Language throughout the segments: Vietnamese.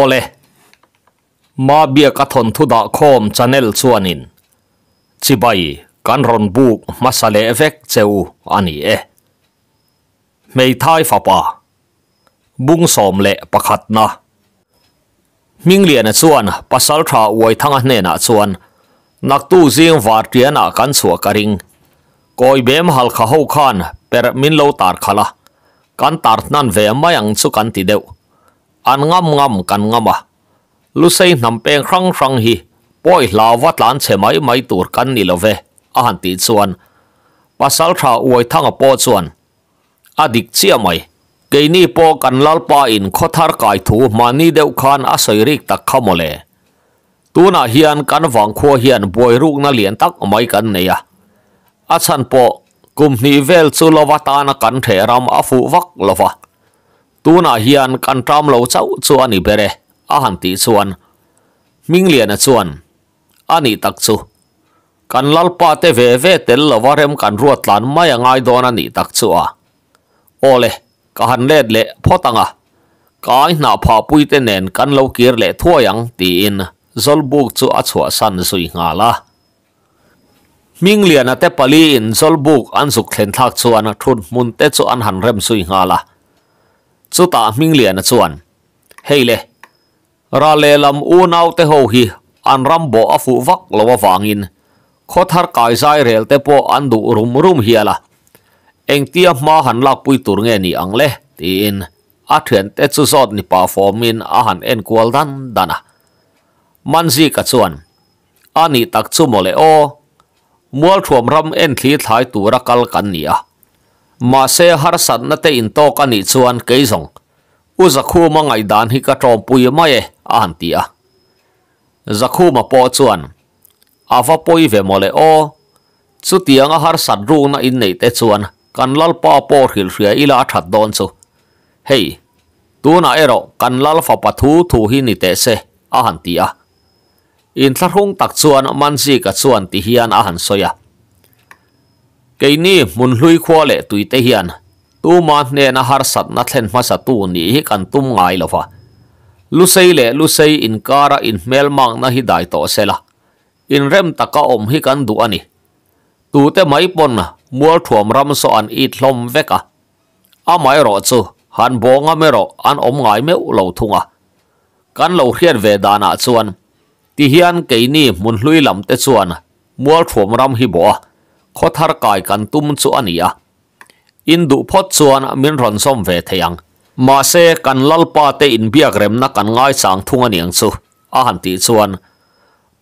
ole ma bia ka thon thu da khom channel chuanin chibai kan ron buk masale effect cheu ani e mei thai fa pa bung som le pakhat na ming lian a chuan pasal tha uai thanga hne na chuan nak tu zing var tiana kan chua karing koi bem hal kha ho khan per min lo tar khala kan tar nan ve mayang chu kan ti deuh อันงำงำกันงามะลุใส่นำเป็นครั้งครั้งฮีป่อยลาวัดลานเฉไม่ไม่ตัวกันนี่ละเวอาหารตีส่วนภาษาชาอวยทั้งปอส่วน อดีตเชียไหมเกนี่ปอกันลลปาอินขอทารกายถูมานี่เดวคานอาศัยริกตักขโมเลตัวน่ะเฮียนกันฟังขัวเฮียนบวยรุกน่ะเลียนตักไม่กันเนี่ยอาชันปอกุมนี่เวลสุลวัตานกันเทรามอาฟูวักละวะ tuna hian kan tram lo chau chuani bere a han ti chuan ming lian a chuan ani tak chu kan lal pa te ve ve tel lo warem kan ruat lan mai angai don ani tak chu a ole ka han let le photanga kai na pha pui kan lo kir le ti in zol buk chu san sui nga la ming te pali in zol an suk thlen thak chuan a thun rem sui nga la chu ta ming lian a chuan heile ra le lam u nau te ho hi an ram bo a fu vak lo awangin kho thar kai zai rel te po an du rum rum hiala eng tia ma han lak pui tur nge ni ang le tin a thian te chu zot ni pa formin a han en kual dan dana manzi ka chuan ani tak chu mole o mual thuam ram en thli thlai tura kal kan ni a mà xe har sat na te in to ka ni chuan ke zong u zakhu ma ngai dan hi ka trom pui ma e an ti a zakhu ma po chuan ava poi ve mole o chu tianga har sat ru na in nei te chuan kan lal pa por hil hria ila that don chu hei tuna ero kan lal fa pathu thu hi ni te se a han ti a in thlarhung tak chuan manji ka chuan ti hian a han soya กนี่มุนลุยขวาเลตุยเตียนตูมันเนนหาร์สัตนัทเห็นมาสัตูนี้กันตุ้มไงล่ะฟะลุเซเลลุเซอินคาระอินเมลมังนะฮิดายโตเซละอินเรมตะกอมฮิกันดูอันนี่ตูเตไม่ปนนะมัวถ่วมรำสอนอีทลมเวกะอาไม่รอดซฮันบงอเมรออันอมไงไม่เลาทุ่งอ่ะกันเลาเฮียดเวดานะ่วนที่เฮียนเกนี่มุนลุยลำเตส่วนมัวถ่วมรำฮิบัวข้อทารกายกันตุ้มสุอันนี้อินดูพอดส่วนมินรอนส้มเวทยังมาเซกันลลปาเตอินเบียกเรมนักกันง่ายสังทุงนียงสุอาหันติส่วน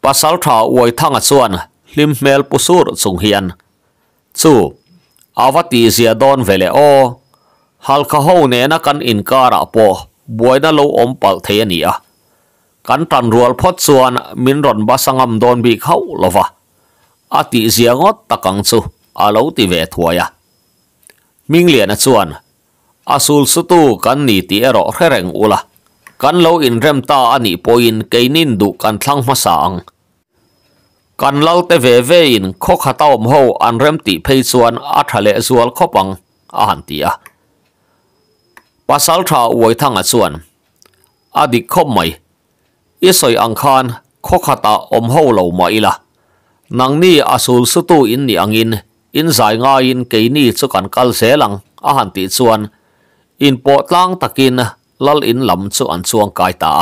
ปัสสาวะอวยทั้งส่วนลิมเมลปุสูรสุงเฮียนสู้อาวตีเสียดอนเวเลอฮัลคาหูเนนักกันอินการะปอบวยนั่นลูอมปัลเทียนีอะกันตันรัวพอดส่วนมินรอนบาสังมดอนบีเข้าลวะ a tih ziangot takang chu a lo ti ve thuaia à. ming lian à a chuan a sul su tu kan ni ti erawh hrengreng ula kan lo in rem ta ani poin keinin du kan thlang hma sa ang kan lo te ve ve in kho kha om ho an rem ti phei chuan a thale zual khopang a han ti à. a pasal tha uai thang a chuan a dik khop mai isoi ang khan kho kha ta om ho lo mai la นังนี่อาสูลสตูอินนี่อังอินอินสายง่ายอินเกนี่สุกันกัลเซลังอาหันติชวนอินโปตลังตะกินลลอินลำสุอันสวงกายตา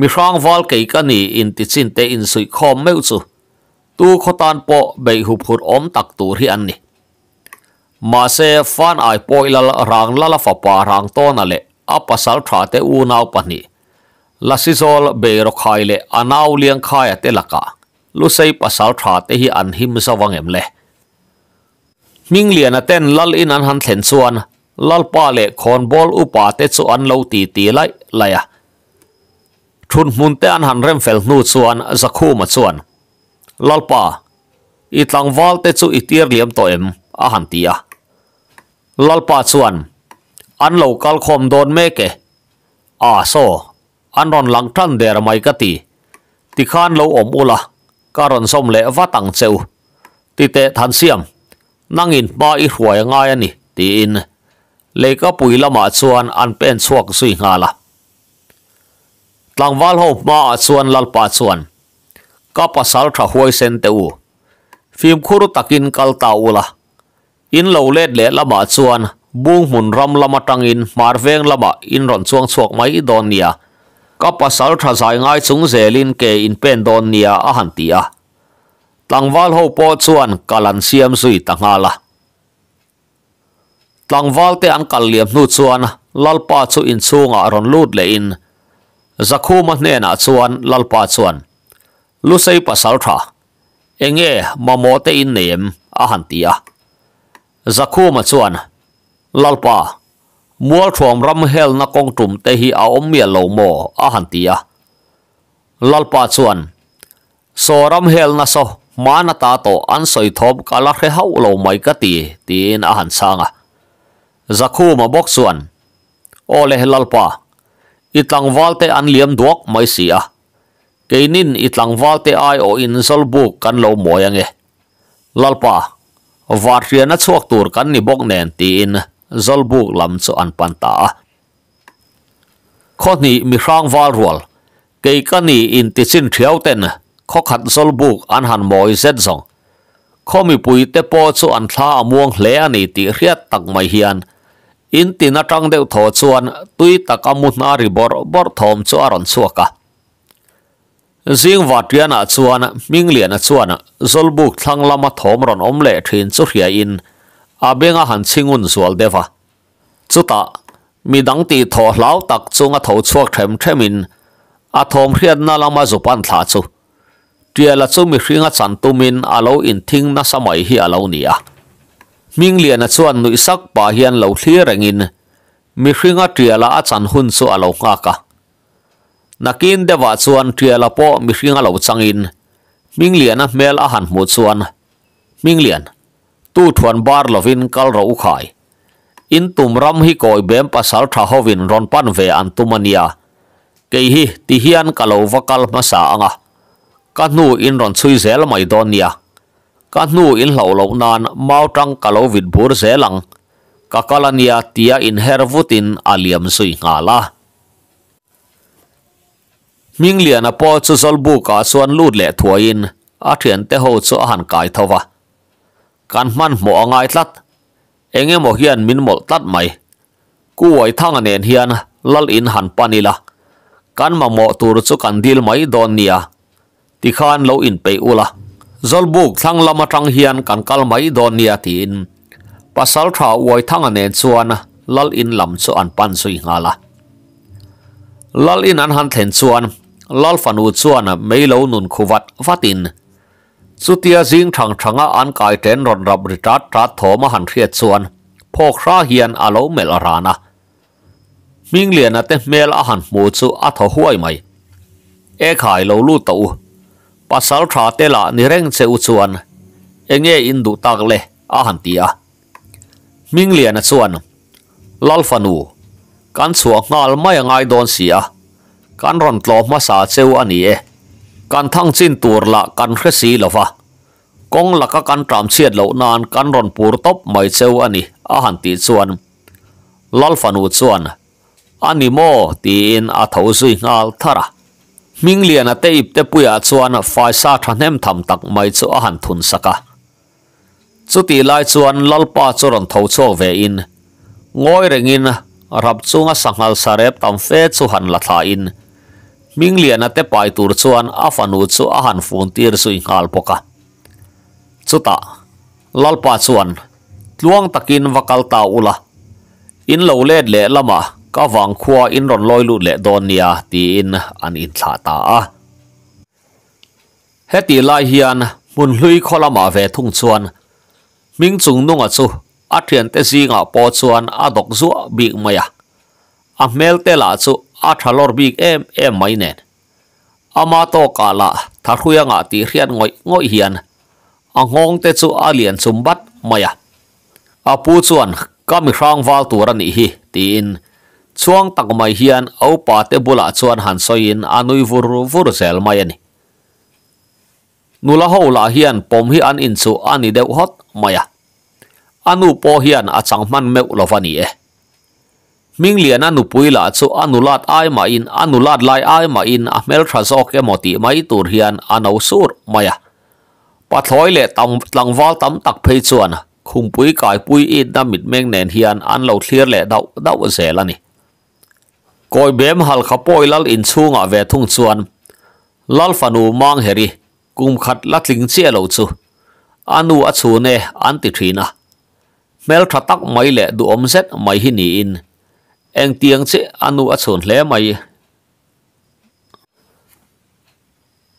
มีช่างวอลเกกันนี่อินติสินเตอินสุยคอมเมวสุตูขตานโปใบหุบหุดอมตักตูที่อันนี่มาเซฟานไอโปอิลลรางลลฟปารางต้นนั่นแหละอาปัสสาวะเตอูนาวปนีลาซิโซลเบรคายเลอานาวเลียงคายเตลักาลุใส่ภาษาทราเตหีอันหิมสวังเอ็มเล่มิงเลียนเต้นลัลอินันหันเทนส่วนลัลป้าเล่คอนบอลอุปาเตส่วนเลวตีตีไล่ไล่อะชุนมุนเตอันหันเริ่มเฟลนูส่วนสักคู่มาส่วนลัลป้าอีตังวอลเตสุอีตีเรียมตเอ็มอาหันตีอะลัลป้าส่วนอันเลวกัลคอมโดนเมกเออาโซอันรอนหลังทันเดรไมกตีติขานเลวอมอุละ karon som le watang cheu ti te than siam nangin ba i hruai ngai ani ti in leika pui lama chuan an pen chuak sui nga la tlangwal ho ma chuan lalpa chuan ka pasal tha huai sen te u phim khuru takin kalta ula in lo let le lama chuan bung mun ram lama tangin marveng lama in ron chuang chuak mai don nia kappa saltha sai ngai chung zelin ke in pen don nia a han tia tangwal ho po chuan kalan siam sui tangala tangwal te an kal liam nu chuan lalpa chu in chunga ron lut le in zakhu ma ne na chuan lalpa chuan lu sei pa saltha enge mamote in nem a han tia zakhu ma chuan lalpa มัวถ่วงรำเฮลนักองจุ่มเตหีเอาอมเมียเหลาโมอาหันตียลลปาส่วนโซรำเฮลนะโซมานาตาโตอันสอยทบกาลเฮาเหลาไม่กตีตีนอาหันสางะจักคูมาบอกส่วนโอเลลลปาอิตังวัลเตอันเลียมดวกไม่เสีย kainin itlang valte ai o in solbu kan lo moyange lalpa varriana chuak tur kan ni bok nen ti in zalbu lam chu an panta kho ni mi hrang wal rual kei ka ni in ti chin thiao khat zalbu an moi zet zong mi pui te po an tha amuang hle ani ti hriat tak mai hian in ti na tang deu tui ta ka bor bor thom chu aron chu ka zing wa ming lian chuan zolbuk thlang lama thom ron om le thin in abe nga han chingun sual de fa. Zuta, mi dang ti to lao tak zu nga to chua krem tremin, a thom hrien na lang ma zu pan tla zu. Tia la zu mi hri nga chan tu min a lo in ting na samay hi a lo ni a. Ming lia na nu isak pa hian lo rengin, mi hri nga tia a chan hun su a nga ka. Nakin de wa chuan tia po mi hri nga lo changin, Ming lian mel a han mo Ming lian. ตู้ถวนบาร์ลวินกัลเราขายอินตุมรำฮิโกยเบมปัสสาวทาฮวินรอนปันเวอันตุมานียเกยฮิติฮิอันกัลวกัลมาสาอ่ะกันนูอินรอนซุยเซลไม่ดอนเนียกันนูอินเหล่าเหล่านานมาตังกัลวิดบูร์เซลังกะกาลเนียตียอินเฮรวุตินอาเลียมซุยงาลามิงเลียนอพอจุซอลบุกาส่วนลูดเละถวยินอาเทียนเตโฮจุอาหันกายทว่ากันมันหมอง่ายตัดเองเงี้ยหมอเฮียนมินหมอตัดไหมกูไหวทางอันเนียนเฮียนลัลอินหันปานิละกันมาหมอตูรุสุกันดีลไหมดอนเนียที่ข้านเราอินไปอุละ zol buk thang lama thang hian kan kal mai don nia tin pasal tha uai thang ane chuan lal in lam chu an pan sui ngala lal in an han thlen chuan lal fanu chuan meilo nun khuwat fatin สุดที่จิงชางชางอันกายเต็นรอนรับริจัดรัดโถมหันเทียดส่วนพวกราเฮียนอาณ์เมลรานะมิงเลียนแต่เมลอาหันมูสุอัฐหัวยไหมเอขายเราลู่ตัวปัสสาวะเตละนิเร่งเซอุส่วนเองเออินดูตักเลอาหันตียมิงเลียนส่วนลัลฟานูการสวงงานไม่ง่ายโดนเสียการรอนตลอมาสาเซวอันนี้การทั้งสิ้นตัวละกันเรสีหรอฟะกงละก็การตามเชียดเหล่านานการรอนปูรตบไม่เซวอันนี้อาหารตีส่วนลลฟันอุดส่วนอันนี้โมตีนอาทาวซุยงาลทาระมิงเลียนเตยิบเตปุยอัดส่วนไฟายซาทันเนมทำตักไม่จูอาหารทุนสักะสุดที่ลายส่วนลลป้าจรนทาวโซเวอินงอยเริงินรับจุงสังหารสาเรบตามเฟสุหันละทาอิน minglian ate pai tur chuan afanu chu a han fun tir su ingal poka chuta lalpa chuan tluang takin wakal ta ula in lo led le lama ka wang khua in ron loi lu le don nia ti in an in thla ta a heti lai hian mun hlui kholama ve thung chuan ming chung nunga chu a thian te zinga po chuan a dok zu bi maya a mel te la chu อาทลอร์บีกเอ็มเอ็มไม่เน่อามาโตกาละทารุยังอาตีเรียนง่อยง่อยเฮียนอังฮงเตจูอาเลียนสมบัติไม่อะอาปูส่วนก็มีครองวาลตัวรันอีฮีตีนช่วงตักไม่เฮียนเอาปาเตบุละชวนหันซอยินอานุยวูรูวูรูเซลไม่เนี่นูละหูละเฮียนปมฮีอันอินสูอันนี้เดวฮอตไม่อะอันนูโปเฮียนอาจังมันเมวลวานีเอ liền anh nụ minglian anu puila chu lạt ai ma in lạt lai ai ma in a mel tha zawk emaw tih mai tur hian ano sur maya pathloi le tang tlangwal tam tak phei chuan khum pui kai pui in na mit meng nen hian an lo thlir le dau dau zel ani koi bem hal kha poilal in chunga về thung chuan lal fanu mang heri kum khat latling che lo chu anu a chu ne an ti thina mel tha tak mai lệ du om zet mai hi ni in eng tiếng che anu a sồn hle mày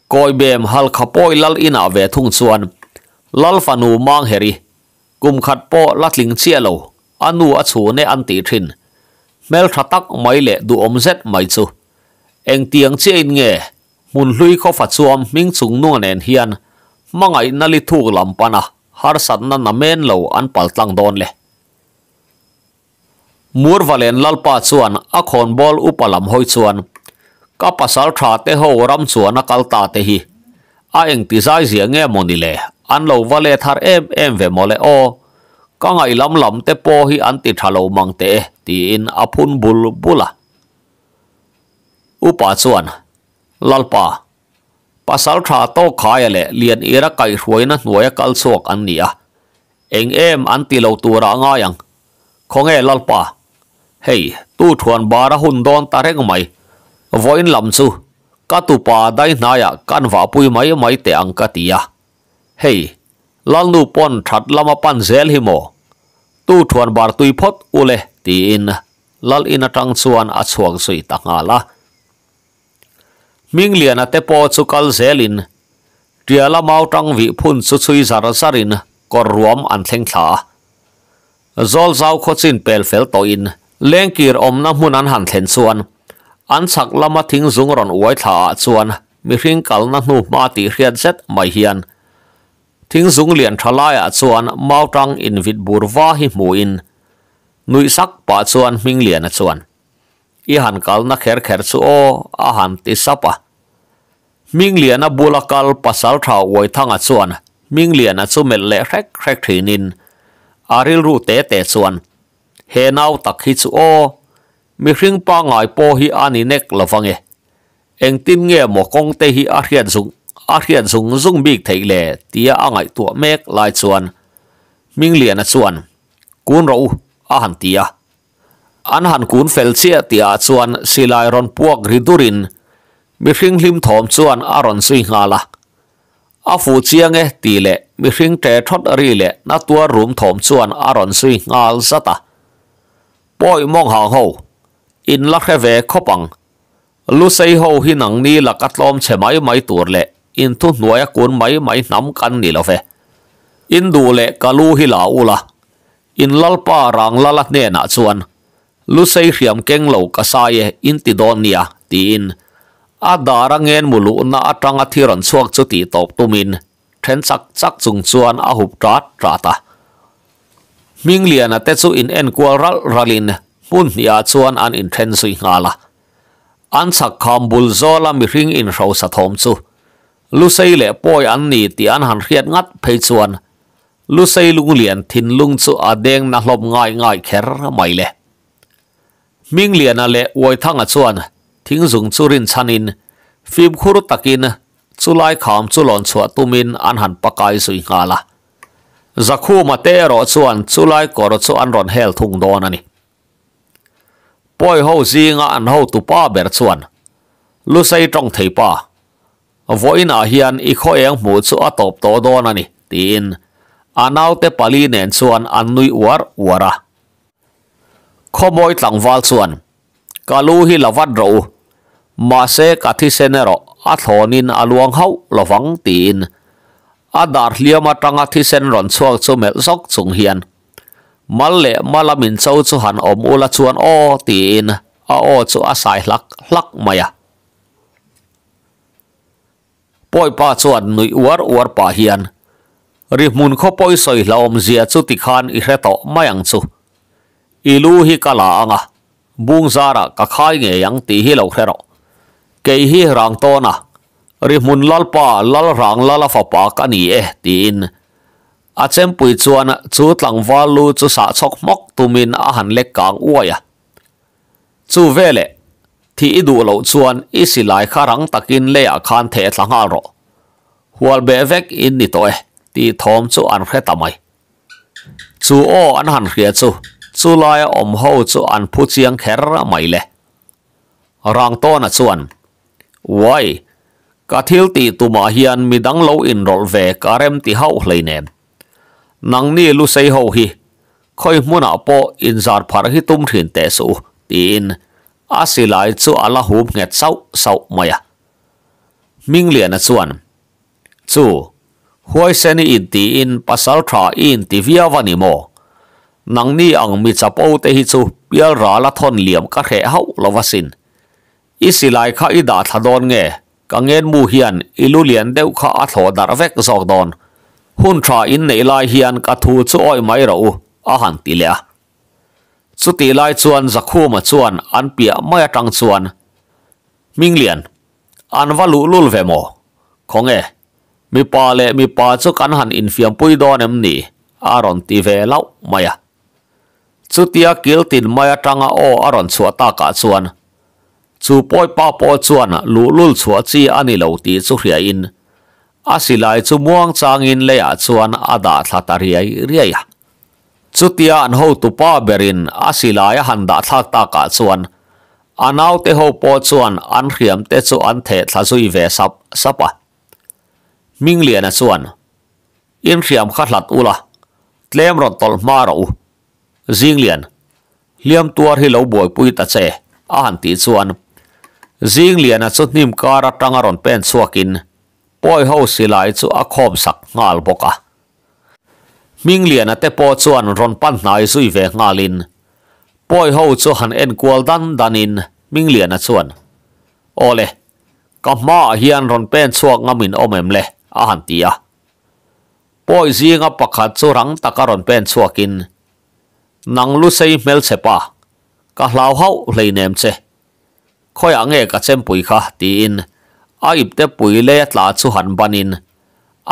coi bem hal khapoi lal ina về thung chuan lal phanu mang heri kum khát po latling chia lo anu a chu ne an ti thin mel tắc mày lệ du om zet mai chu eng tiang che in muốn lui khó phát fa chuam sung chung nu hiền hian mangai nali lầm lampana har san na namen lo an paltlang don lệ mur valen lalpa chuan a khon bol upalam hoi chuan ka pasal tha te ho ram chuan a kalta te hi a eng ti zai zia nge moni le an lo vale thar em em ve mole o ka ngai lâm lâm te po hi an ti thalo mang te e. ti in a phun bul bula upa chuan lalpa pasal tha to khaya le lian ira kai hruaina hnuaya kal chok anh nia anh em anh an ti lo tura nga yang lalpa Hey, tu thuần bà đã hôn đón ta rét mày. Voin làm su. Cá tu bà đây naya à, can vả pui mấy mấy tệ ăn cá tìa. À. Hey, lan nu pon thật lama à pan zel hi mô. Tu thuần bà tui phốt ule tì in. Lal in à trăng suan a suang sui tạc ngà la. Minh liền a te po su kal zel in. Tia la mau tang vi phun su sui zara zarin. Còn ruộng ăn thanh thả. Zol zau khó xin pel fel to in. เลงกีรอมน้ำมุนันหันเทนส่วนอันสักละมาทิ้งซุงรอนไวยถาส่วนมีเรืงกัลนั่นูมาตีเรียนเซตไม่เฮียนทิ้งซุงเหียนทลายส่วนมาตังอินวิดบูร์วาหิมูอินนุยสักปะส่วนมิงเหียนส่วนอีหันกัลนักเขรเขรสูโออาหันติสับะมิงเหียนบุลกัลปัสสาวะอวยทั้งส่วนมิงเหียนสุเมลเละแครกแครกทีนินอาริลรูเตเตส่วน he nau tak hi chu o mi hring pa ngai po hi ani nek lawange eng tin nghe mo kong te hi a hian sung a hian sung zung bik thei le tia a ngai tu mek lai chuan ming lian a chuan kun ro a han tia an han kun fel chia tia chuan silai ron puak ridurin mi hring hlim thom chuan a ron sui nga la a fu chiang e ti le mi hring te thot ri le na tua room thom chuan a ron sui ngal ta boy mong hàng ho in lắc he về khó băng, lu say ho hi nặng ni là cắt lom che máy máy tuột lệ in thu nuôi cuốn máy máy nắm cắn ni là về in đủ lệ cả lu hi là u là in lal pa rang lalat nè na chuan lu say hiam keng lo ka sai in ti don nia à, ti in a dara ngen mulu na atanga thiran chuak chu ti top tumin trên chak chak chung chuan a trát trat trata มิงเลียนัเตซูอินเอ็นกัวรัลรัลินมุนยาชวนอันอินเทนซียงาละอันสักคำบุลโซลามิริงอินโรสะทอมซูลุูซเล่ป่วยอันนี้ที่อันหันเรียดงัดเพชวนลุูซลุงเลียนทินลุงซูอดเดงนัหลบง่ายง่ายแครไม่เล่มิงเลียนัเล่อวยทั้งอัชวนทิ้งสุงซูรินชานิน ฟิบคุรุตะกินซูไลคำซูหลอนสวัตุมินอันหันปะกายซุยงาละ zakhu ma te ro chuan chulai ko ro chu an ron hel thung don ani poi ho zinga an ho tu pa ber chuan lu sai tong thei pa voina hian i kho eng mu chu a top to don ani tin anau à te pali nen chuan an nui war wara khomoi tlangwal chuan kalu hi lawat ro ma se kathi senero a thonin aluang ho lovang tin a dar hliam atanga thi sen ron chuak chu mel sok chung hian mal le malamin chau chu han om ula chuan o tin a o chu a sai hlak hlak maya poi pa chuan nui war war pa hian ri mun kho poi soi la om zia chu ti khan i hre to mayang chu ilu hi kala anga bung zara ka khai nge yang ti hi lo hre ke hi rang to na ริมุนลลปาลลรังลลฟปากันีเอตินอาเยมปุยชวนจูตลังวาลูจูสะชกมกตุมินอาหารเล็กกางอวยจูเวเลที่ดูเหล่าชวนอิสิลายคารังตะกินเลียคานเทตลังอารหัวเบเวกอินนี่ตัวที่ทอมชูอันเคตามัยชูโออันหันเขียชูจูลายอมหฮชูอันพูดเชียงแคระไม่เลยรังต้นชวนไว้ ka thil ti tuma mi midang lâu in rol ve ka rem ti hau hlei nem nang ni lu sei ho hi khoi muna po in zar phar hi tum thrin te su tin a silai chu ala hum nge chau sau maya ming lian a chuan chu huai seni in ti in pasal tha in ti via vani mo nang ni ang mi chapo te hi chu pial ra la thon liam ka khe hau lovasin isilai kha ida thadon nghe. กังเอ็นมูเฮียนอิลูเลียนเดวข้าอัศดารเวกซอกดอนหุ่นชาอินในลายเฮียนกัทูจู่อ้อยไม่เราอาหารตีเลียสุดที่ลายชวนจะคู่มาชวนอันเปียไม่จังชวนมิงเลียนอันว่าลุลูลเวโมคงเอมีปาเลมีปาสุกันหันอินฟิมปุยดอนเอ็มนี่อารอนตีเวลาไม่สุดที่กิลตินไม่จังอ้ออารอนชัวตากาชวน chu poi pa po chuan lu à, lul chua chi ani lo ti chu hria in a silai chu muang chang in le à a chuan ada thla ta riai riai à. chutia an ho tu pa berin a silai han da thak ta ka chuan anau te ho po chuan an hriam te chu an the thla zui ve sap sapa Mình liền a chuan in hriam kha hlat ula tlem ron tol ma ro zing liền liêm tuar hi lo boi pui ta che a han ti chuan zing liana a chu hnim kar atanga pen chuakin poi ho silai chu a khom sak ngal boka ming liana te po chuan ron pan nai zui ve ngalin poi ho chu han en kual dan danin ming liana chuan ole kama hian ron pen chuak ngamin omem le a han tia poi zinga pakhat chu rang taka ron pen chuakin nanglu sei mel chepa ka hlau hau leinem che khoi ang e ka chem pui kha tin a để te pui le tla chu han in,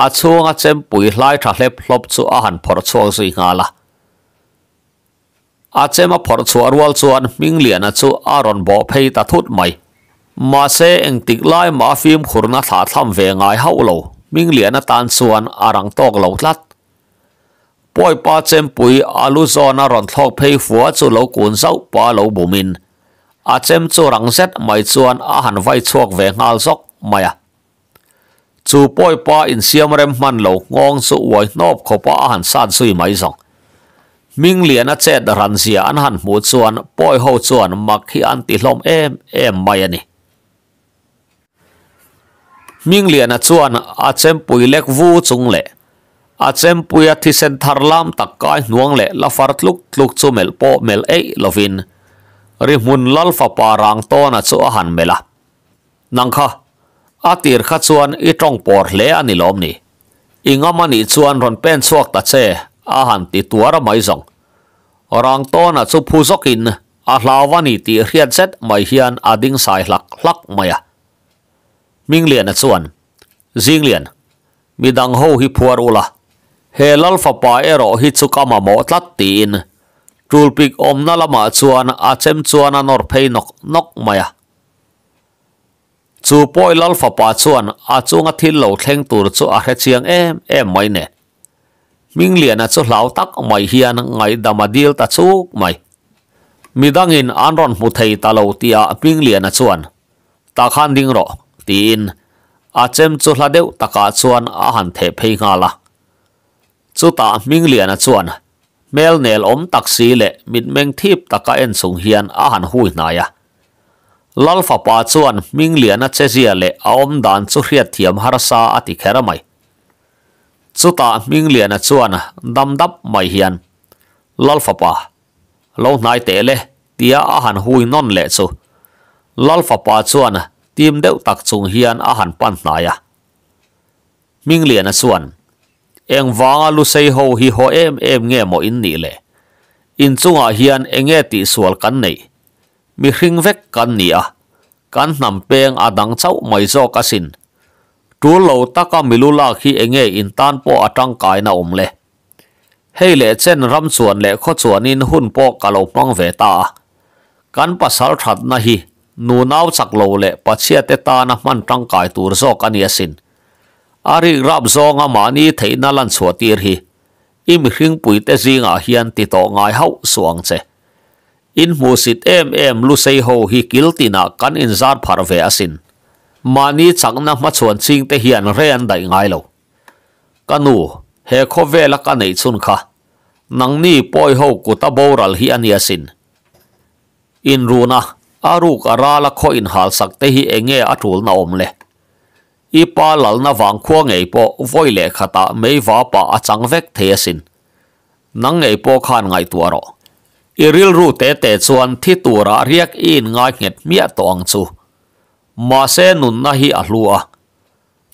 a chuang a chem pui lai tha hle phlop chu a han phor chuang zui nga la a chem a phor chu arwal chuan ming lian a chu aron bo phê ta thut mày, ma xe anh tik lai ma phim na thả tham ve ngai hau lo ming lian a tan chuan arang lát, lo ba poi pa chem pui alu zona ron thok phei fuwa chu cuốn sâu zau pa lo in a à, chem chu rang set mai chuan a à, han vai chuak ve ngal sok mai a à. chu poi pa in siam rem man lo ngong su wai nop khopa a han san sui mai zong ming lian a chet ran sia an han mu chuan poi ho chuan mak hi an ti hlom em em mai ani ming lian a chuan a chem pui lek vu chung le a chem pui a thi sen thar lam tak kai nuang le la far tluk tluk chu mel po mel ei lovin ริมุนลัลฟปารังโตนัสอหันเมละนังค่ะอาทิร์ขัดส่วนอีตรงปอร์เลี้ยนีลอมนี่อิงามันอีส่วนรอนเป็นสวกตัดเซอาหันติตัวระไม่ส่งรังโตนัสุผู้สกินอาลาวันีตีเรียนเซร็จไม่เฮียนอดิงสายหลักหลักไม่ะมิงเลียนส่วนจิงเลียนมีดังหูฮิพัวรุละเฮลัลฟปาเอโรฮิตสุกามาโมตัดตีน tulpik omna lama chuan a chem chuan a nor phei nok nok maya chu poil alpha pa chuan a chunga thil lo thleng tur chu a hre chiang em em mai ne ming lian a chu hlau tak mai hian ngai damadil ta chuk mai midangin anron mu thei ta lo tia ping lian a chuan ta khan ding ro tin a chem chu hla deuh taka chuan a han the phei nga la chu ta ming lian a chuan mel nel om taksi le mit meng thip taka en sung hian a han hui na ya lalfa pa chuan ming liana che zia le a om dan chu hriat thiam har sa ati khera mai chuta ming liana chuan dam dap mai hian lalfa pa lo nai te le tia a han hui non le chu lalfa pa chuan tim deu tak chung hian a han pan na ya ming liana chuan เอ็งวางลุใส่หูฮิโฮเอ็มเอ็มเงี้ยโมอินนี่เลยอินซุงอาฮิอันเองเงี่ยติสวลกันนี่มีหิงเวกกันนี่อ่ะกันนำเปีงอดังเจ้าไม่โจกสินดูเหล่าตากามิลุลาฮิเองเงี่อินตันปออาจังกายน่าอมเลยให้เล่เช่นรำส่วนเล่ข้อส่วนอินหุ่นปอกะโหลกมังเวตากันปัสสาวะชัดนะฮินูน่าวสักโหลเล่ปัจเจตตาหนะมันตังกายตัวโอกันยสิน ari rap zonga mani theina lan chuatir hi im hring puite zinga hian ti to ngai hau suang che in musit em em lu sei ho hi kiltina kan in zar phar ve asin mani changna ma chuan ching te hian ren dai ngai lo kanu he kho vela ka nei chun kha nangni poi ho ku ta boral hi ani asin in runa aruk arala kho in hal sakte hi enge atul na om le อีปาหลังน่ะวางขวาวไงปอวัยเลกขตาไม่ว่าป่าจังเวกเทสินนังไงปอขานไงตัวรออีริลรู้เตเตจวนที่ตัวระเรียกอินง่ายเงียดเมียตองซูมาเซนุนนาฮีอัลัว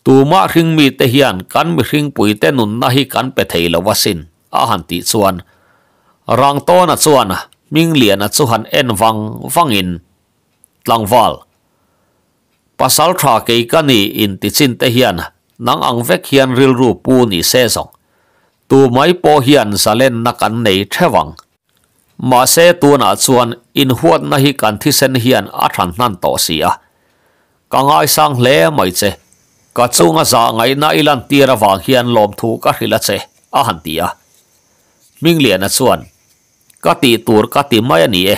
ตัวมาริงมีเตียนกันมีริงปุยเตนุนนาฮีกันเปเทลวสินอาหันติจวนรังโตนะจวนมิงเลียนะจวนเอ็นวังวังอินลังวาล pasal tha ke ka ni in ti chin te hian nang ang vek hian ril ru pu ni se song tu mai po hian salen na kan nei thewang ma se tu na chuan in huat na hi kan thi sen hian a than nan to si a ka ngai sang hle mai che ka chunga za ngai na ilan tira wa hian lom thu ka hrila che a han ti a ming lian a chuan ka ti tur ka ti mai ani e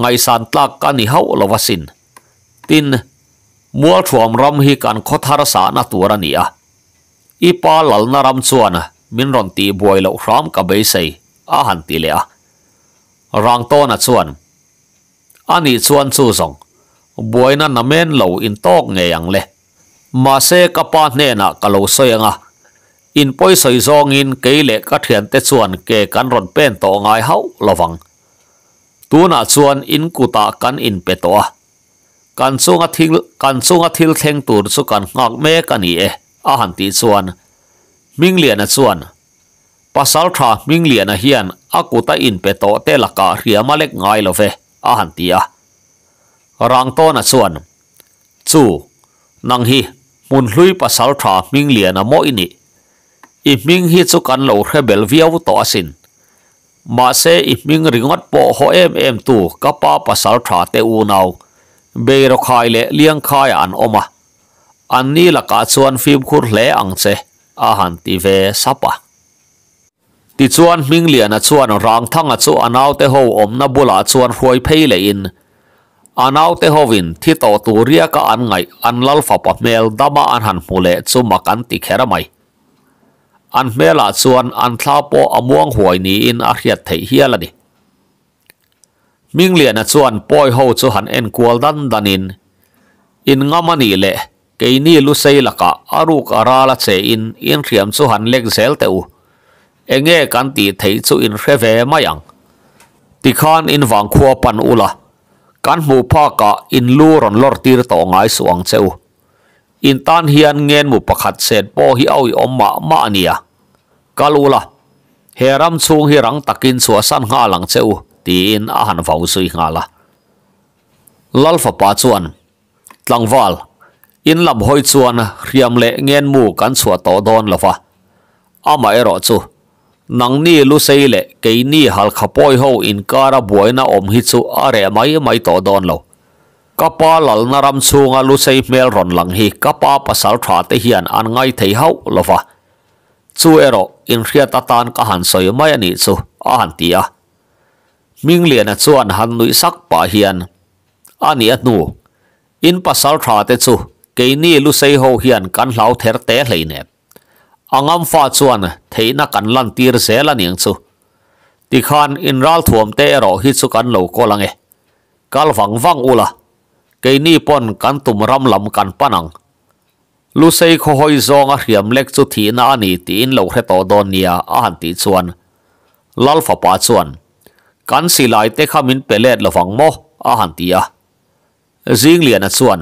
ngai san tlak ka ni hau lovasin tin มัวถ่วมรำฮีกันคทารสานตัวรนี่อ่ะอีปาหลนารำชวนมินรอนตีบวยเหล่าครามกับเบสัยอาหันตีเลียรังโตนัดชวนอันนี้ชวนสู้สองบวยนั้นน่ะเมนเหล่าอินตอกเงียงเลยมาเซกปาเนน่ะกะเหล่าเสียงอ่ะอินปอยใส่ซองอินเกยเล็กกะเทียนเตชวนเกกันรอนเป็นต่อไงเฮาระวังตัวน่ะชวนอินกุตากันอินเปตัวกันสูงอาทิลกันสูงอาทิลเทงตูดสุกันงอกเมกันอีเออาหันตีส่วนมิงเหลียนส่วนปัสสาวะมิงเหลียนเฮียนอากูตาอินเปโตเตลกาเรียมาเล็กง่ายเลยเฟอาหันตีอะรังโตนส่วนจู่นังฮีมุนลุยปัสสาวะมิงเหลียนโมอินิอิมิงฮีสุกันเหลาเรเบลเวียวต่อสินมาเซอิมิงริงอดโปโฮเอ็มเอ็มตูกับป้าปัสสาวะเตอูนาวเบรคายเลเลี้ยงคายอันอมะอันนี้ละกาชวนฟิมคุรเลอังเซอาหารตีเวสัะติชวนมิงเลียนชวนรังทั้งชวนเอาเทหูอมนบุลาชวนหวยเพลินอันเอาเทหูวินที่ตตูเรียกอันไงอันลัลฟปะเมลดามาอันหันมูเลชุมากันติเคระไมอันเมลาชวนอันท้าโปอมวงหวยนี้อินอาเฮียดเทียละด ming lian na chuan poi ho chu han en kual dan danin in ngamani le keini lu sei laka aruk arala che in in riam chu han lek zel te u enge kan ti thei chu in reve mayang ti khan in wang khua pan ula kan mu pha ka in lu ron lor tir to ngai suang cheu in tan hian ngen mu pakhat set po hi au omma ma ania kalula heram chung hi rang takin chuasan nga lang cheu tin a han vau sui nga la lal fa pa chuan tlangwal in lam hoi chuan riam le ngen mu kan chua to don lova ama ero chu nang ni lu sei le ke ni hal khapoi ho in kara buaina om hi chu are mai mai to don lo kapa lal naram chunga lu sei mel ron lang hi kapa pasal tha te hian an ngai thei ho lova chu ero in hriat atan ka han soi mai ani chu a han tia miếng liền là chuan hắn núi sắc bà hiền anh ấy nu in pasal thả tê chu cái ni lu say hồ hiền cắn lão thèr té lấy nè anh em pha chuan thấy nó cắn lăn tir xé là niệm chu thì khan in ral thuom tê rõ hít chu cắn lẩu cô lăng ấy e. cal vắng vắng ula cái ni pon cắn tụm ram lầm cắn panang lu say khô hoi zong a hiểm lek chu thì na anh ấy tin lẩu hết tổ đôn nia anh tí chuan lal phá pa chuan กันสิลายเตขามินเปเลตลฟังโมอาหันตียะซิงเลียนส่วน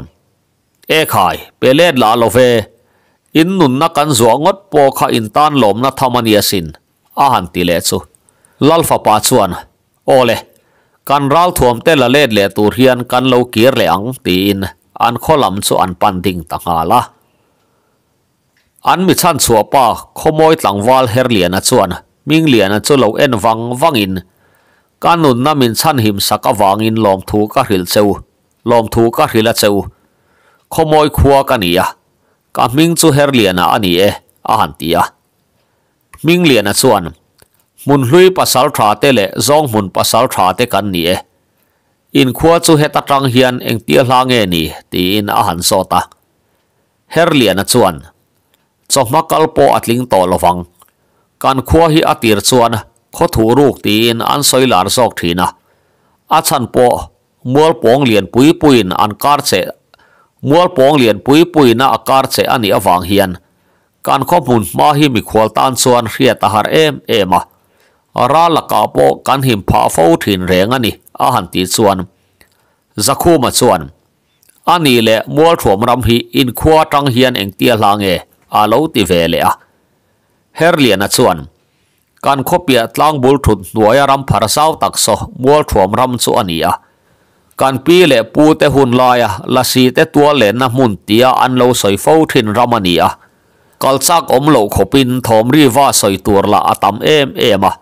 เอขายเปเลตลาลเฟอินนุนนักกันสวงดโปคาอินตานลมนัทมรนียสินอาหันตีเลสุลัลฟปาส่วนโอเลกันรัลทวมเตละเลดเลตูเรียนกันเลกีร์เลังตีอินอันขลัมส่วนปันดิงต่างหาละอันมิชันสัวป้าขโมยตังวาลเฮรเลียนส่วนมิงเลียนจนเราเอ็นวังวังอินการนุนน้ำมินชันหิมสักวางินลอมถูก็หิลเซวลอมถูก็หิลเซวขโมยขัวกันนี่ะการมิงจูเฮรเลียนะอันนี้อาหันตีอะมิงเลียนะส่วนมุนลุยภาษาทราเตเลจองมุนภาษาทราเตกันนี้อินขัวจูเฮตตังเฮียนเองเตียลางเงนี่ตีอินอาหันโซตาเฮรเลียนะส่วนจอมกัลโปอัดลิงตอลวังการขัวฮีอัติร์ส่วนเขาถูรูกตีนอันซอยหลานซอกทีนะอาชันโปมัวปองเหรียญปุยปุยนอันการเสมัวปองเหรียญปุยปุยนะอาการเสอันนี้ฟังเฮียน การข้อมูลมาหิมิควลตานส่วนเรียตหารเอมเอมาร้าลกาโปกันหิมพาฟูถินเรงอันนี้อาหันตีส่วนสักคู่มาส่วนอันนี้แหละมัวถ่วมรำหีอินคัาตังเฮียนเองเตียลางเออาลูติเวเลอะเฮรเลียนส่วนการคบียตล้งบุลถุนหน่วยรำผาเศร้าตักซอมัวถวมรำสุอันียการปีเล่ปูเตหุนลายละสีเตตัวเล่นมุนเตียอันเลวสอยฟูทินรำนียกอลซักอมเลวขบินถมรีว่าสอยตัวละอตัมเอมเอมะ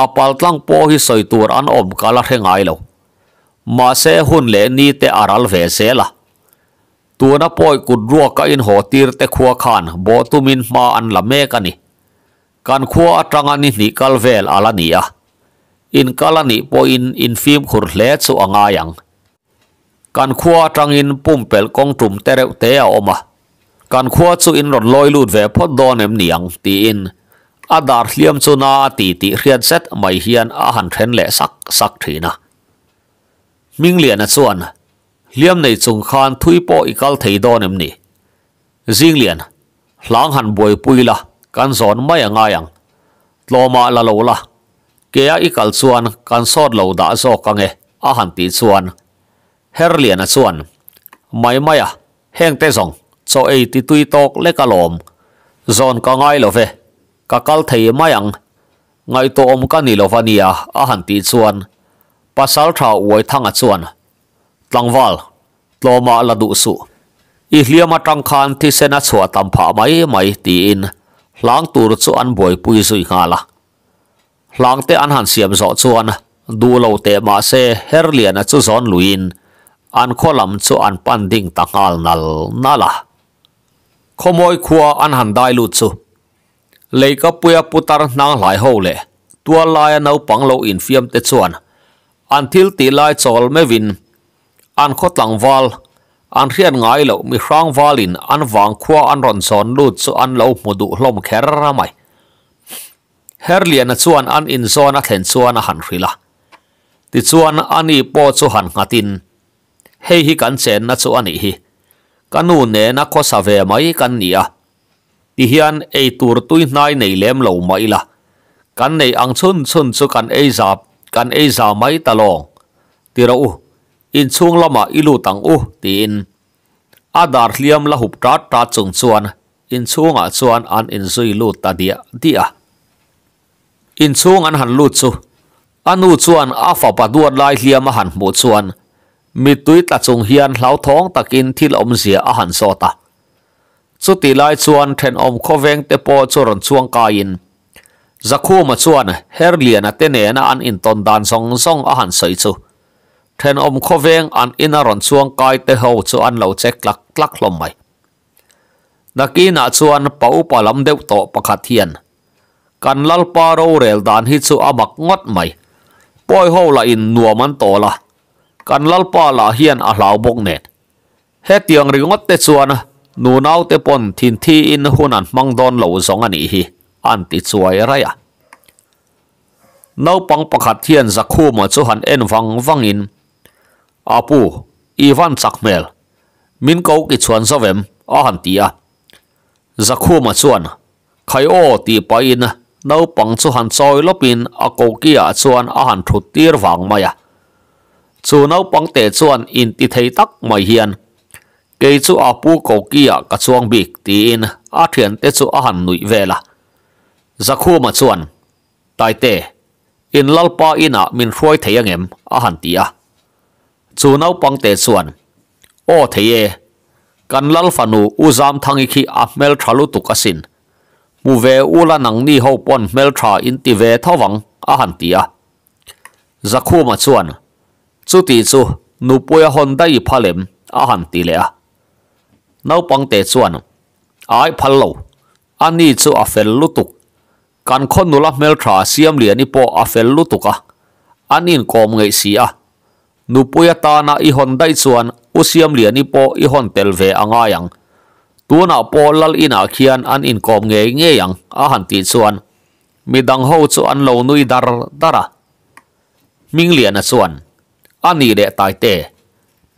อาปัลตั้งโปฮิสอยตัวอันอมกาลเทงไงเลวมาเซหุนเลนี่เตอารัลเวเซละตัวนับปอยกุดรัวกอินหอตีรเตขัวขานโบตุมินมาอันละเมกันนี่การขวาตรงนี้นี่กอลเวลอะไรนี่อ่ะอินกลนี่พออินอินฟิมขุดเล็ดสู่อ่างยังการขวาตรงอินปุ่มเปลกองตุ่มเตร็เตียออมาการขวาสูอินรถลอยลุดเวพอดอนเอ็มนี่ยังตีอินอาดาร์เลียมสุนาตีตีเรียนเซตไม่เฮียนอาหารเทนเละสักสักทีนะมิงเลียนส่วนเลียมในจงคานทุยโปอีกอลเทยดอนเอ็มนี่จิงเลียนหลังหันบวยปุยละ kan zon mai anga yang tloma la lo la kea ikal chuan kan sot lo da zo kange a han ti chuan herlian a chuan mai mai a heng te zong cho ei ti tui tok le ka lom zon ka ngai lo ve ka kal thei mai ang ngai to om ka ni lo vania a han ti chuan pasal tha uai thang a chuan tlangwal tloma la du su i hliama tangkhan ti sena tam pha mai mai ti in หลางตูรุอันบ่อยปุยสุยขาละຫลางเตอันหันเสียมซอชวนดูเลเตมาเซเฮรเลียนะชุซอนลุยินอันคอลัมชุอันปันดิงตะາาลนัลนาละขโมยควอันหันไดลุາุเลາก็ปุยปุตรนางหลายโฮเลตัวลายนาปังเลอินเฟียมเตนอันทิลติลซอลเมวินอันคตอันเรียนง่ายเลยมีครั้งวาลินอันวางขวาอันรอนสอนลุดส่วนเราหมดุลมแคร์ระไม่เฮรเลียนส่วนอันอินส่วนอันเห็นส่วนอันหันริละติส่วนอันนี้ปอดส่วนหัดินเฮ้ิกันเซนนัส่วนนี้กันนู่นเนี่ยนักข้อสเวไม่กันเนี่ยที่เฮียนไอตัวตุยนายในเล่มเราไม่ละกันในอังชุนชุนสุกันไอจับกันไอจับไม่ตลอดที่เรา in chung lama à, ilu tang u ti in a dar la hup tra tra chung chuan in chunga à, chuan an in zui lu ta dia dia in chung an han lu chu anu chuan a fa pa duat lai hliam a han mu chuan mi tui ta chung hian hlau thong takin thil om zia a han so ta chu ti lai chuan then om kho veng te po churon chuang ka in zakhu ma chuan herlian a te ne na an in ton dan song song a han soi chu then om kho veng an ina ron chuang kai te ho chu an lo che klak klak hlom mai nakina chuan pau palam deuh to pakhat hian kan lal pa ro rel dan hi chu amak ngót mày, poi ho là in nuam an to la kan lal pa la hian a hlau bok net he tiang ringot te chuan nu nau te pon thin thi in hun an mang don lo zong ani hi an ti chuai raya nau pang pakhat hian zakhu ma cho han en wang in apu ivan chakmel min ko ki chuan zawem a han tia zakhu ma chuan khai o ti pa in no pang chu han choi lopin a ko kia chuan a han thu tir wang maya chu no pang te chuan in ti thei tak mai hian ke chu apu ko kia ka chuang bik ti in a thian te chu a han nui vela zakhu ma chuan tai te in lalpa ina min hroi thei angem a han tia chu nau pang te chuan o thei kan lal fanu u zam thangi khi a mel thalu tu ka sin mu ve ula nang ni ho pon mel tha in ti ve thawang a han tia zakhu ma chuan chu ti chu nu poya honda i phalem a han ti le a nau pang te chuan ai phal lo ani chu a fel lutuk kan khon nula mel tha siam lian i po a fel lutuka anin kom ngei si a nupuya ta na i hon dai chuan usiam lian i po i hon tel ve anga yang tuna po lal ina khian an in kom nge nge yang a han ti chuan midang ho chu an lo nui dar dara ming lian a chuan ani le tai te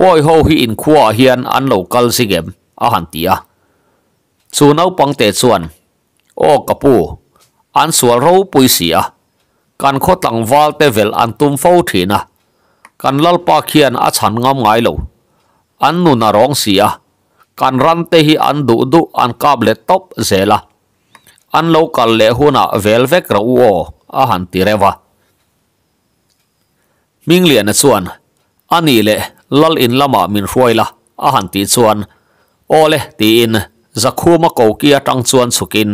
poi ho hi in khuwa hian an lo kal sigem a han ti a chu nau pang te chuan o kapu an sual ro pui sia kan kho tlang wal te vel an tum fo thina kan lalpa khian a chan ngam ngai lo an nu na rong si a kan ran te hi an du du an kap le top zela an lo kal le huna vel vek o a han ti rewa ming lian a chuan ani le lal in lama min ruaila a han ti chuan ole ti in zakhu ma ko kia tang chuan chukin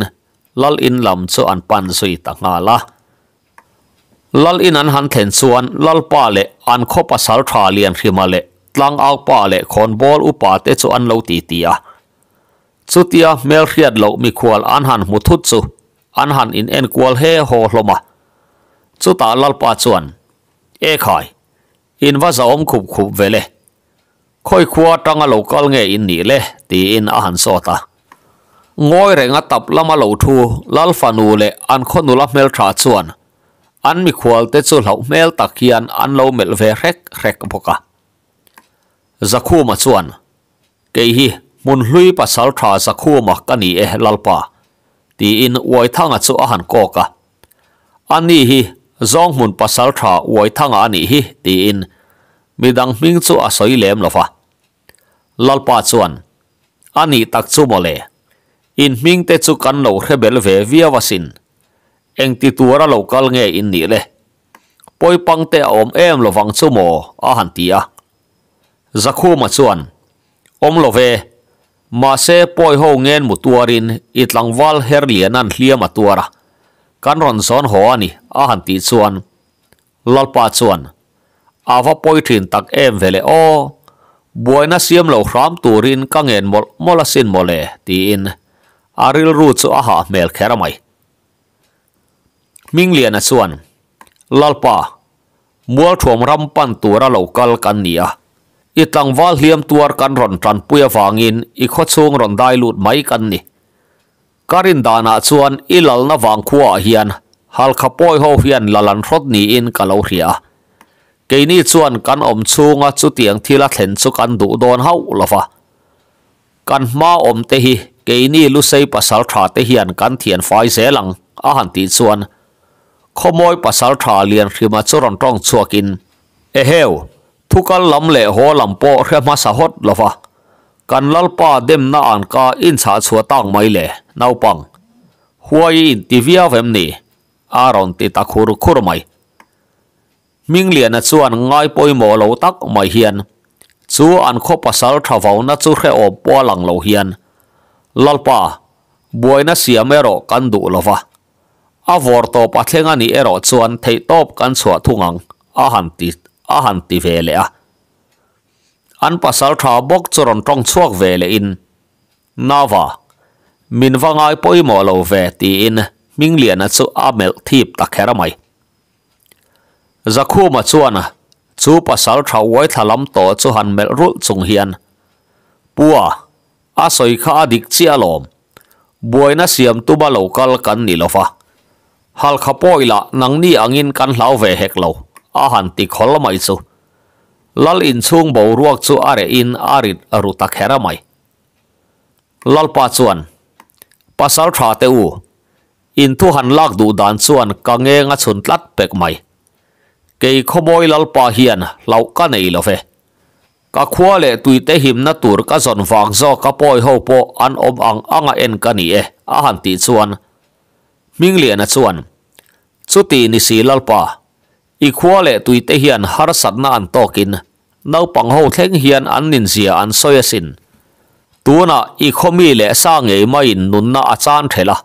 lal in lam cho an pan sui ta nga la ลลอินันหันเถนส่วนลลป้าเละอันคบภาษาทราเลียนขึ้นมาเละลังเอาป้าเละคนบอลอุปาเตจอันเลวตีตียสุดที่เมลเรียดเลวมีควรอันหันมุทุตสุอันหันอินเอ็นควรเฮโฮลมาสุดตาลลป้าส่วนเอคอยอินว่าจะอมคุบคุบเวเลค่อยควรตั้งเลวกลงเงอินนี่เลตีอินอันหันโซตาง่อยเร่งตับละมาเลวทูลลฟานูเลอันคนนุลเมลทราส่วน an mi khwal te chu hlo mel takian an lo mel ve rek rek boka zakhu ma chuan ke hi mun hlui pasal tha zakhu ma kani e lalpa ti in wai thanga chu a han koka ani hi zong mun pasal tha wai thanga ani hi ti in midang ming chu a soi lem lofa lalpa chuan ani tak chu mole in ming te chu kan lo rebel ve via wasin anh ti ra lo kal nghe in ni le poi pang te om em lo wang chu mo a han ti a zakhu ma chuan om lo ve ma se ít ho ngen mu tuarin itlangwal herlian an hliam ra, kan ron son ho ni, a han ti chuan lalpa à awa poi thin tak em về vele o buaina siam lo hram turin kangen mol molasin mole tiin aril ru chu aha mel kheramai มิ่งเลียนส่วนลลปามัวถวมรำปันตัวเรลกลกันเนียอีตังวาเลียมตัวกันร่อนรันปุยฟางินอีขดซงร่อนได้ลุดไม่กันนี่การินดานาส่วนอีหลนวังขวาเฮียนฮัลขปอยหัวเฮียนลลันรถนีอินกะเลาเฮียเกนี่ส่วนกันอมซูงจุเตียงที่ละเห็นสุกันดูโดนเฮาละฟะกันมาอมเตฮีเกนี่ลุใส่ัสสาวาเตเฮียนกันเทียนไฟเสลังอาหารตีส่วนขโมยปัสสาวะทาเลียนขีมาจรนต้องชัวกินเอเฮวทุกันลำเละหัวลำโปเรียมาสะหดลฟะกันลลป้าเดมน่าอ่านกาอินสาชัวตั้งไม่เละน่าปังหัวยินทีวีเวมนี่อารอนติตาคูรุคูรไม่มิงเลียนชวนง่ายปอยหมอเหลาตักไม่เฮียนชัวอันขบปัสสาวะทาวานัจูเรออบปัวหลังเหลาเฮียนลลป้าบวยน่ะเสียเมรอกันดุลฟะ a vor to pathenga ni ero chuan thei top kan chhuah thungang a han ti a han ti ve a an pasal tha bok choron tong chuak vele le in nawa min wangai poimo lo ve ti in minglian chu a mel thip takhera mai zakhu ma chuana chu pasal tha wai thalam to chu han mel rul chung hian pua a soi kha adik chi alom buaina siam tu ba lokal kan nilofa hal khapo nang ni angin à kan lau ve hek lo a han ti khol mai chu lal in chung bo ruak chu are in arit aru ta khera mai lal pa chuan pasal tha te u in thu han lak du dan chuan kange nga chun tlat pek mai ke khoboi lal pa hian lau ka nei lo ve ka khua tui te him na tur ka zon wang zo ka poi ho po an om ang anga en ka ni e a han ti chuan ming lian a chuan chu ti ni si lalpa i khua le tui te hian har sat na an tokin nau pang ho thleng hian an nin zia an soya sin tuna i khomi le sa nge mai nun na achan thela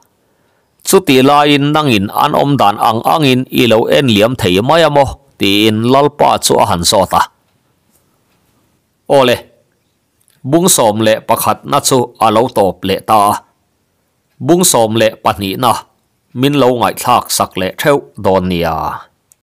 chu ti lain nangin an om dan ang angin i lo en liam thei mai amo ti in lalpa chu a han so ta ole bung som le pakhat na chu a lo top lệ ta bung lệ le pani na มินเลวไงชักสักเล็กเท่าโดนเนีย